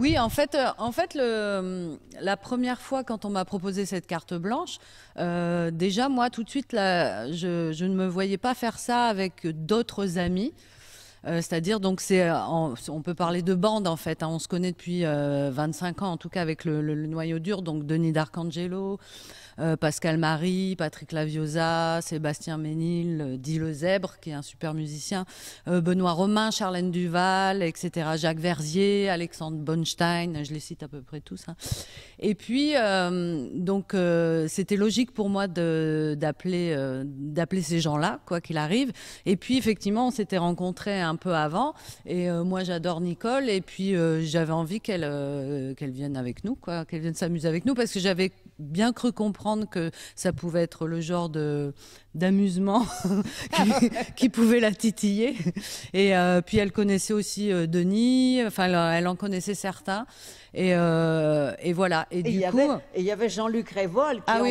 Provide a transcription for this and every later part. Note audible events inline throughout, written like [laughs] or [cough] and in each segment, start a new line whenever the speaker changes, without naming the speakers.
Oui, en fait, euh, en fait, la première fois quand on m'a proposé cette carte blanche, euh, déjà moi tout de suite, je, ne me voyais pas faire ça avec d'autres amis. Euh, c'est-à-dire, donc, euh, c'est, on peut parler de bande en fait. Hein. on se connaît depuis 25 euh, ans, en tout cas avec le, noyau dur. Donc, Denis D'Arcangelo, Pascal Marie, Patrick Laviosa, Sébastien Ménil, dit Le Zèbre, qui est un super musicien, Benoît Romain, Charlène Duval, etc. Jacques Verzier, Alexandre Bonstein, je les cite à peu près tous. Hein. Et puis, donc, c'était logique pour moi d'appeler, d'appeler ces gens-là, quoi qu'il arrive. Et puis, effectivement, on s'était rencontrés un peu avant. Et euh, moi, j'adore Nicole. Et puis, euh, j'avais envie qu'elle euh, qu'elle vienne avec nous, quoi, qu'elle vienne s'amuser avec nous, parce que j'avais bien cru comprendre que ça pouvait être le genre de d'amusement [laughs] qui, pouvait la titiller. Et euh, puis elle connaissait aussi euh, Denis, enfin elle, en connaissait certains. Et, euh, voilà. Et, du coup,
il y avait Jean-Luc Révol qui ah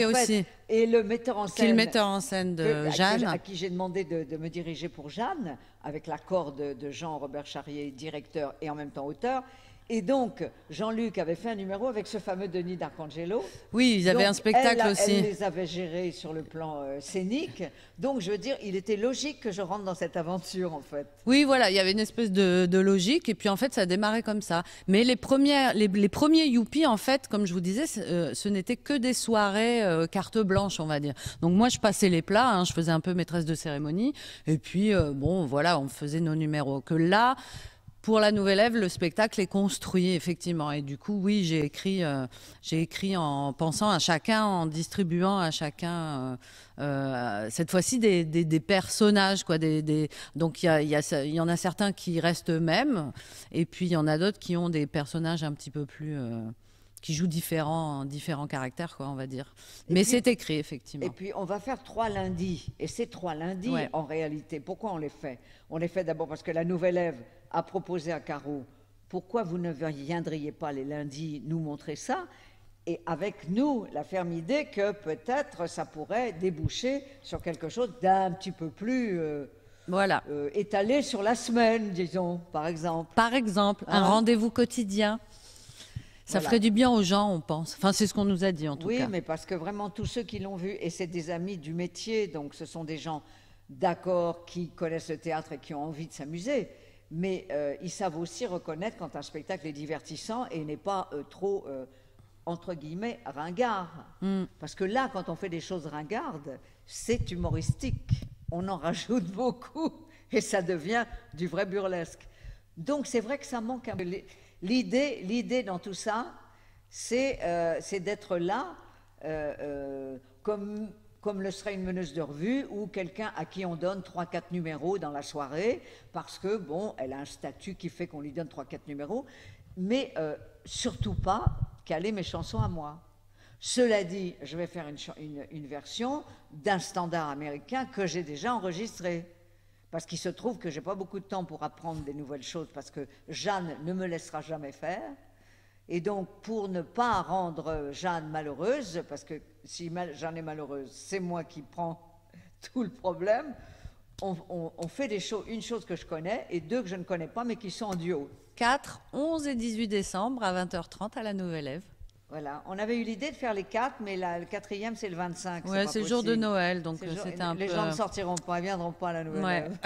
et le metteur en scène, le metteur en scène de Jeanne, à qui, j'ai demandé de, me diriger pour Jeanne avec l'accord de Jean-Robert Charrier, directeur et en même temps auteur. Et donc, Jean-Luc avait fait un numéro avec ce fameux Denis d'Arcangelo. Oui, ils avaient un spectacle aussi. Elle les avait gérés sur le plan euh, scénique. Donc, je veux dire, il était logique que je rentre dans cette aventure, en fait.
Oui, voilà, il y avait une espèce de, logique. Et puis, en fait, ça démarrait comme ça. Mais les, premières, les, premiers Youpi, en fait, comme je vous disais, ce euh, n'était que des soirées euh, carte blanche, on va dire. Donc, moi, je passais les plats, hein, je faisais un peu maîtresse de cérémonie. Et puis, bon, voilà, on faisait nos numéros. Que là, pour la nouvelle Ève, le spectacle est construit, effectivement. Et du coup, oui, j'ai écrit, euh, j'ai écrit en pensant à chacun, en distribuant à chacun, euh, euh, cette fois-ci, des, personnages. Quoi, Donc, il y, y, en a certains qui restent eux-mêmes, et puis il y en a d'autres qui ont des personnages un petit peu plus qui jouent différents, différents caractères, quoi, on va dire. Mais c'est écrit, effectivement. Et
puis, on va faire trois lundis. Et ces trois lundis, en réalité, pourquoi on les fait On les fait d'abord parce que la nouvelle Ève a proposé à Caro pourquoi vous ne viendriez pas les lundis nous montrer ça et avec nous la ferme idée que peut-être ça pourrait déboucher sur quelque chose d'un petit peu plus euh, voilà. Euh, étalé sur la semaine, disons, par exemple.
Par exemple, un hein rendez-vous quotidien. Ça ferait du bien aux gens, on pense. Enfin, c'est ce qu'on nous a dit en tout cas. Oui, mais
parce que vraiment tous ceux qui l'ont vu, et c'est des amis du métier, donc ce sont des gens d'accord qui connaissent le théâtre et qui ont envie de s'amuser, mais euh, ils savent aussi reconnaître quand un spectacle est divertissant et n'est pas euh, trop, euh, entre guillemets, ringard. Hmm. Parce que là, quand on fait des choses ringardes, c'est humoristique. On en rajoute beaucoup [laughs] et ça devient du vrai burlesque. Donc c'est vrai que ça manque un peu. L'idée, dans tout ça, c'est, euh, d'être là euh, euh, comme, le serait une meneuse de revue ou quelqu'un à qui on donne 3-4 numéros dans la soirée, parce que, bon, elle a un statut qui fait qu'on lui donne 3-4 numéros, mais surtout pas caler mes chansons à moi. Cela dit, je vais faire une version d'un standard américain que j'ai déjà enregistré parce qu'il se trouve que j'ai pas beaucoup de temps pour apprendre des nouvelles choses, parce que Jeanne ne me laissera jamais faire. Et donc, pour ne pas rendre Jeanne malheureuse, parce que si Jeanne est malheureuse, c'est moi qui prends [laughs] tout le problème, on, fait des choses, une chose que je connais et deux que je ne connais pas, mais qui sont en duo. 4, 11 et 18 décembre à 20h30 à la Nouvelle Ève. Voilà, on avait eu l'idée de faire les quatre, mais le quatrième, c'est le 25. c'est le jour de Noël, donc c'est un peu... les gens ne euh, sortiront pas, ils viendront pas à la nouvelle. Ouais. [laughs] [laughs]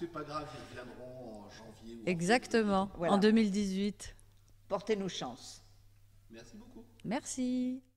c'est pas grave,
ils viendront en janvier. Exactement, en, en 2018. Portez-nous chance. Merci beaucoup. Merci.